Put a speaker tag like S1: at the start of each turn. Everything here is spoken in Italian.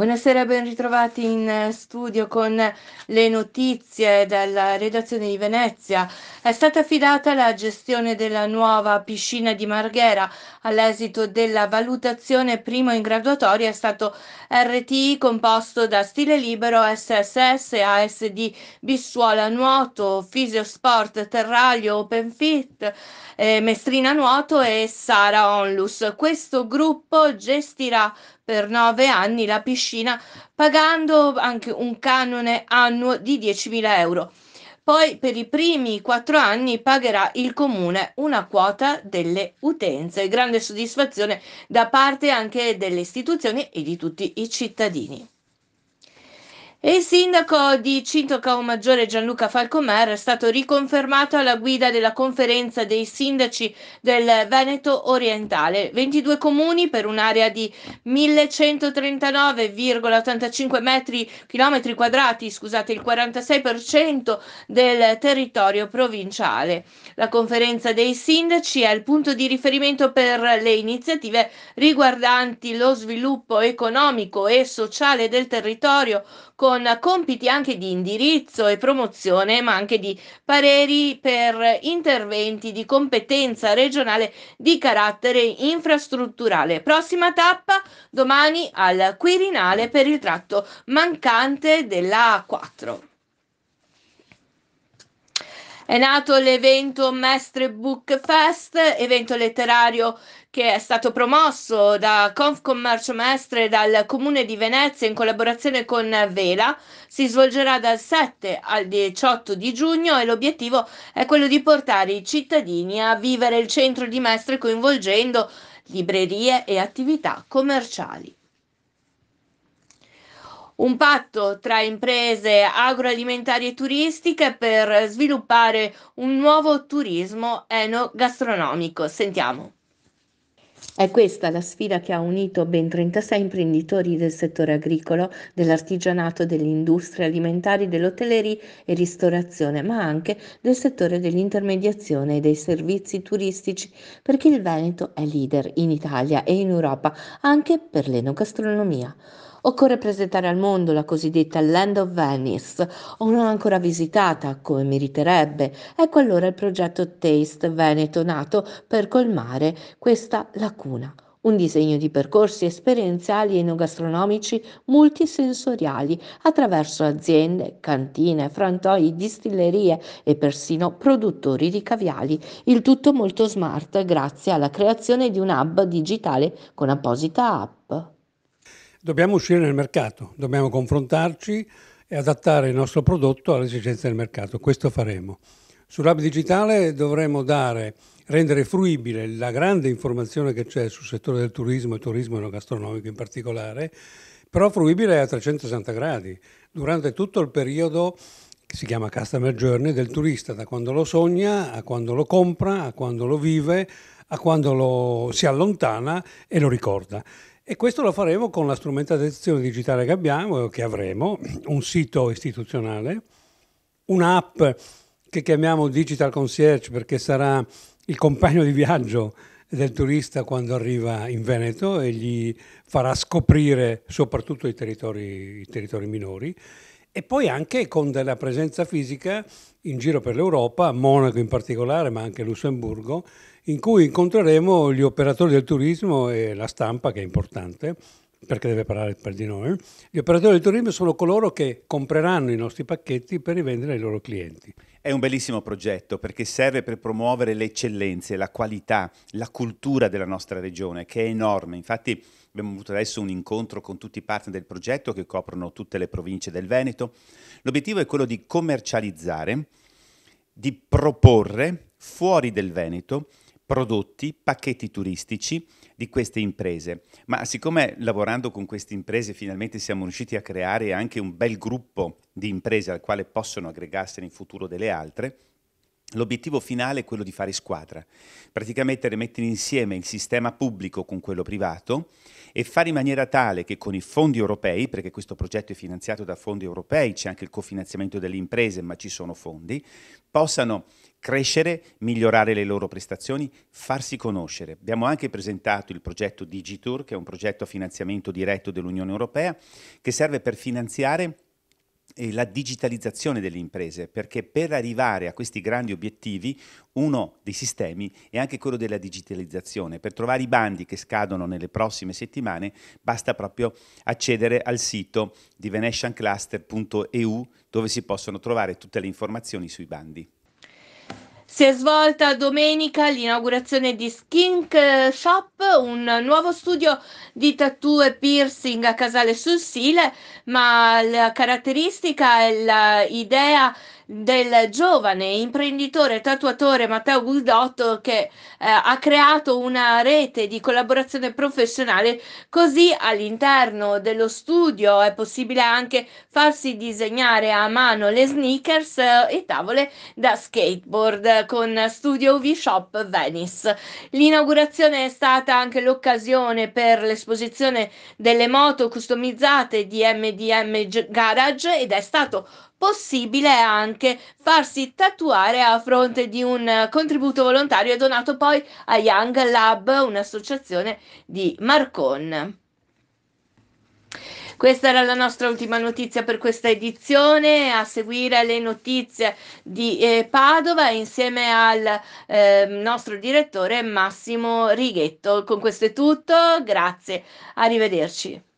S1: Buonasera, ben ritrovati in eh, studio con le notizie dalla redazione di Venezia. È stata affidata la gestione della nuova piscina di Marghera. All'esito della valutazione primo in graduatoria è stato RTI composto da Stile Libero, SSS, ASD, Bissuola Nuoto, Fisio Sport, Terraglio, Open Fit, eh, Mestrina Nuoto e Sara Onlus. Questo gruppo gestirà per nove anni la piscina pagando anche un canone annuo di 10.000 euro. Poi per i primi quattro anni pagherà il comune una quota delle utenze. Grande soddisfazione da parte anche delle istituzioni e di tutti i cittadini. E il sindaco di Maggiore Gianluca Falcomer è stato riconfermato alla guida della conferenza dei sindaci del Veneto orientale. 22 comuni per un'area di 1139,85 metri chilometri quadrati, scusate, il 46% del territorio provinciale. La conferenza dei sindaci è il punto di riferimento per le iniziative riguardanti lo sviluppo economico e sociale del territorio con con compiti anche di indirizzo e promozione, ma anche di pareri per interventi di competenza regionale di carattere infrastrutturale. Prossima tappa domani al Quirinale per il tratto mancante della A4. È nato l'evento Mestre Book Fest, evento letterario che è stato promosso da Confcommercio Mestre e dal Comune di Venezia in collaborazione con Vela. Si svolgerà dal 7 al 18 di giugno e l'obiettivo è quello di portare i cittadini a vivere il centro di Mestre coinvolgendo librerie e attività commerciali un patto tra imprese agroalimentari e turistiche per sviluppare un nuovo turismo enogastronomico. Sentiamo. È questa la sfida che ha unito ben 36 imprenditori del settore agricolo, dell'artigianato, dell'industria alimentari, dell'hotelleria e ristorazione, ma anche del settore dell'intermediazione e dei servizi turistici, perché il Veneto è leader in Italia e in Europa anche per l'enogastronomia. Occorre presentare al mondo la cosiddetta Land of Venice, o non ancora visitata come meriterebbe. Ecco allora il progetto Taste Veneto nato per colmare questa lacuna un disegno di percorsi esperienziali enogastronomici multisensoriali attraverso aziende, cantine, frantoi, distillerie e persino produttori di caviali, il tutto molto smart grazie alla creazione di un hub digitale con apposita app.
S2: Dobbiamo uscire nel mercato, dobbiamo confrontarci e adattare il nostro prodotto alle esigenze del mercato. Questo faremo. Sul Sull'hub digitale dovremo dare, rendere fruibile la grande informazione che c'è sul settore del turismo e turismo gastronomico in particolare, però fruibile a 360 gradi, durante tutto il periodo che si chiama customer journey del turista, da quando lo sogna a quando lo compra, a quando lo vive, a quando lo si allontana e lo ricorda. E questo lo faremo con la strumentazione digitale che abbiamo, che avremo, un sito istituzionale, un'app che chiamiamo Digital Concierge perché sarà il compagno di viaggio del turista quando arriva in Veneto e gli farà scoprire soprattutto i territori, i territori minori e poi anche con della presenza fisica in giro per l'Europa, Monaco in particolare, ma anche Lussemburgo, in cui incontreremo gli operatori del turismo e la stampa, che è importante, perché deve parlare per di noi. Gli operatori del turismo sono coloro che compreranno i nostri pacchetti per rivendere ai loro
S3: clienti. È un bellissimo progetto perché serve per promuovere le eccellenze, la qualità, la cultura della nostra regione, che è enorme. Infatti abbiamo avuto adesso un incontro con tutti i partner del progetto che coprono tutte le province del Veneto. L'obiettivo è quello di commercializzare, di proporre fuori del Veneto prodotti, pacchetti turistici di queste imprese. Ma siccome lavorando con queste imprese finalmente siamo riusciti a creare anche un bel gruppo di imprese al quale possono aggregarsi in futuro delle altre, L'obiettivo finale è quello di fare squadra, praticamente rimettere insieme il sistema pubblico con quello privato e fare in maniera tale che con i fondi europei, perché questo progetto è finanziato da fondi europei, c'è anche il cofinanziamento delle imprese, ma ci sono fondi, possano crescere, migliorare le loro prestazioni, farsi conoscere. Abbiamo anche presentato il progetto Digitour, che è un progetto a finanziamento diretto dell'Unione Europea, che serve per finanziare eh, la digitalizzazione delle imprese, perché per arrivare a questi grandi obiettivi uno dei sistemi è anche quello della digitalizzazione. Per trovare i bandi che scadono nelle prossime settimane basta proprio accedere al sito di venetiancluster.eu dove si possono trovare tutte le informazioni sui bandi.
S1: Si è svolta domenica l'inaugurazione di Skink eh, Shop, un nuovo studio di tattoo e piercing a Casale sul Sile, ma la caratteristica e l'idea del giovane imprenditore tatuatore Matteo Guldotto che eh, ha creato una rete di collaborazione professionale così all'interno dello studio è possibile anche farsi disegnare a mano le sneakers eh, e tavole da skateboard con Studio V Shop Venice. L'inaugurazione è stata anche l'occasione per l'esposizione delle moto customizzate di MDM Garage ed è stato possibile anche farsi tatuare a fronte di un contributo volontario donato poi a Young Lab, un'associazione di Marcon. Questa era la nostra ultima notizia per questa edizione, a seguire le notizie di eh, Padova insieme al eh, nostro direttore Massimo Righetto. Con questo è tutto, grazie, arrivederci.